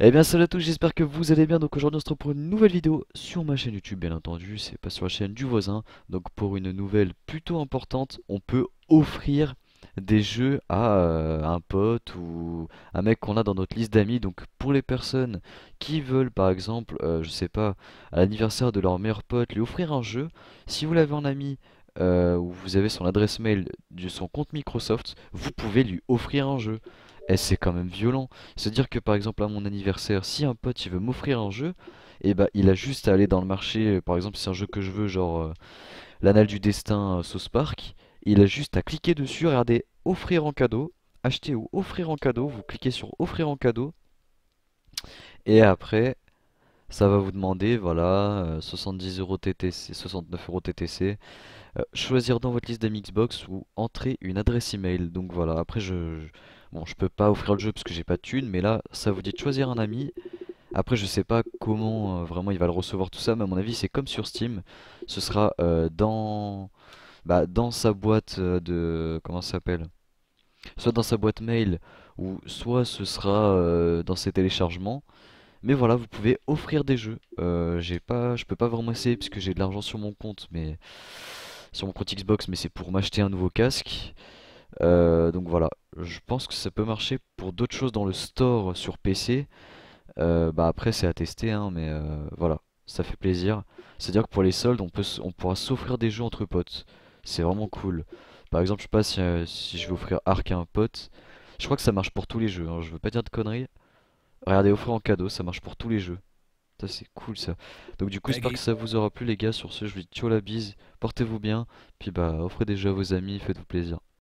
Eh bien salut à tous, j'espère que vous allez bien, donc aujourd'hui on se retrouve pour une nouvelle vidéo sur ma chaîne YouTube bien entendu, c'est pas sur la chaîne du voisin, donc pour une nouvelle plutôt importante, on peut offrir des jeux à euh, un pote ou un mec qu'on a dans notre liste d'amis. Donc pour les personnes qui veulent par exemple, euh, je sais pas, à l'anniversaire de leur meilleur pote, lui offrir un jeu, si vous l'avez en ami euh, ou vous avez son adresse mail de son compte Microsoft, vous pouvez lui offrir un jeu. Et eh, c'est quand même violent. C'est-à-dire que par exemple à mon anniversaire, si un pote il veut m'offrir un jeu, et eh bah il a juste à aller dans le marché, euh, par exemple si c'est un jeu que je veux, genre euh, l'Annale du destin euh, Park, il a juste à cliquer dessus, regardez offrir en cadeau, acheter ou offrir en cadeau, vous cliquez sur offrir en cadeau, et après ça va vous demander, voilà, 70€ euh, euros TTC, 69 euros TTC, choisir dans votre liste de Xbox ou entrer une adresse email. Donc voilà, après je Bon, je peux pas offrir le jeu parce que j'ai pas de thune, mais là, ça vous dit de choisir un ami. Après, je sais pas comment euh, vraiment il va le recevoir tout ça, mais à mon avis, c'est comme sur Steam. Ce sera euh, dans, bah, dans sa boîte euh, de... Comment ça s'appelle Soit dans sa boîte mail, ou soit ce sera dans ses téléchargements. Mais voilà, vous pouvez offrir des jeux. j'ai pas, je peux pas vraiment essayer puisque j'ai de l'argent sur mon compte, mais sur mon compte Xbox, mais c'est pour m'acheter un nouveau casque. Euh, donc voilà, je pense que ça peut marcher pour d'autres choses dans le store sur PC. Euh, bah après c'est à tester, hein, mais euh, voilà, ça fait plaisir. C'est-à-dire que pour les soldes, on, peut, on pourra s'offrir des jeux entre potes. C'est vraiment cool. Par exemple, je sais pas si, je vais offrir Arc à un pote. Je crois que ça marche pour tous les jeux, hein. je veux pas dire de conneries. Regardez, offrir en cadeau, ça marche pour tous les jeux. Ça c'est cool ça. Donc du coup, j'espère que ça vous aura plu les gars. Sur ce, je vous dis ciao la bise, portez-vous bien, puis bah offrez des jeux à vos amis, faites-vous plaisir.